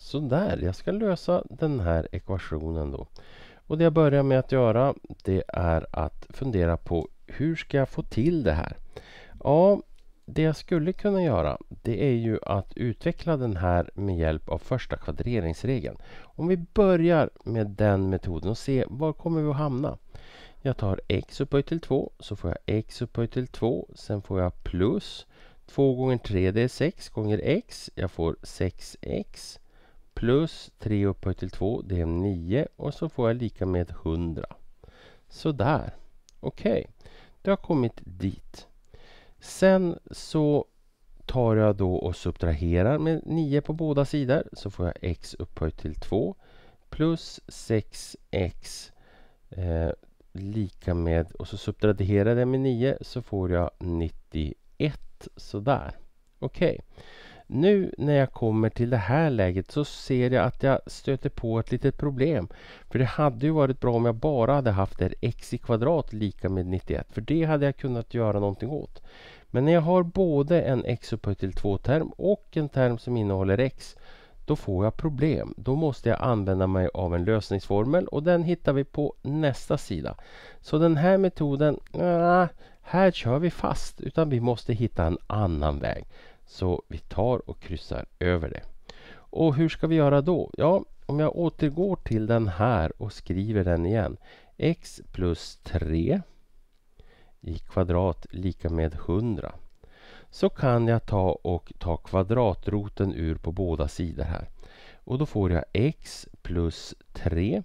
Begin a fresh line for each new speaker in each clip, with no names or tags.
Sådär, jag ska lösa den här ekvationen då. Och det jag börjar med att göra det är att fundera på hur ska jag få till det här? Ja, det jag skulle kunna göra det är ju att utveckla den här med hjälp av första kvadreringsregeln. Om vi börjar med den metoden och ser var kommer vi att hamna? Jag tar x upphöjt till 2 så får jag x upphöjt till 2 sen får jag plus 2 gånger 3 det är 6 gånger x jag får 6x plus 3 upphöjt till 2 det är 9 och så får jag lika med 100. Sådär. Okej, okay. det har kommit dit. Sen så tar jag då och subtraherar med 9 på båda sidor så får jag x upphöjt till 2 plus 6x eh, lika med och så subtraherar jag det med 9 så får jag 91 sådär. Okej. Okay. Nu när jag kommer till det här läget så ser jag att jag stöter på ett litet problem. För det hade ju varit bra om jag bara hade haft där x i kvadrat lika med 91. För det hade jag kunnat göra någonting åt. Men när jag har både en x upphöjt till 2-term och en term som innehåller x då får jag problem. Då måste jag använda mig av en lösningsformel och den hittar vi på nästa sida. Så den här metoden, äh, här kör vi fast utan vi måste hitta en annan väg. Så vi tar och kryssar över det. Och hur ska vi göra då? Ja, om jag återgår till den här och skriver den igen. x plus 3 i kvadrat lika med 100. Så kan jag ta och ta kvadratroten ur på båda sidor här. Och då får jag x plus 3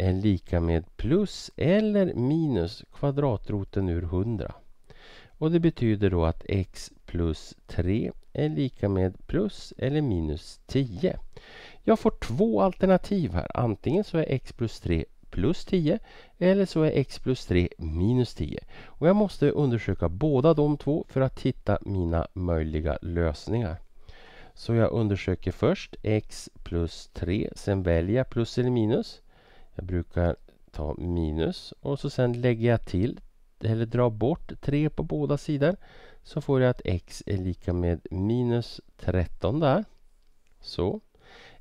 är lika med plus eller minus kvadratroten ur 100. Och det betyder då att x plus 3 är lika med plus eller minus 10. Jag får två alternativ här. Antingen så är x plus 3 plus 10 eller så är x plus 3 minus 10. Och jag måste undersöka båda de två för att hitta mina möjliga lösningar. Så jag undersöker först x plus 3, sen väljer jag plus eller minus. Jag brukar ta minus och så sen lägger jag till eller drar bort 3 på båda sidor så får jag att x är lika med minus 13 där. Så.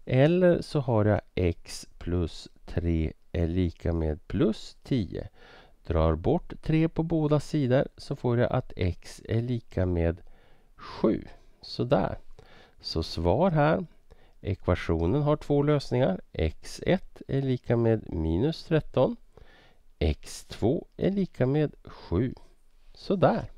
Eller så har jag x plus 3 är lika med plus 10. Drar bort 3 på båda sidor så får jag att x är lika med 7. Sådär. Så svar här Ekvationen har två lösningar. x1 är lika med minus 13. x2 är lika med 7. Sådär.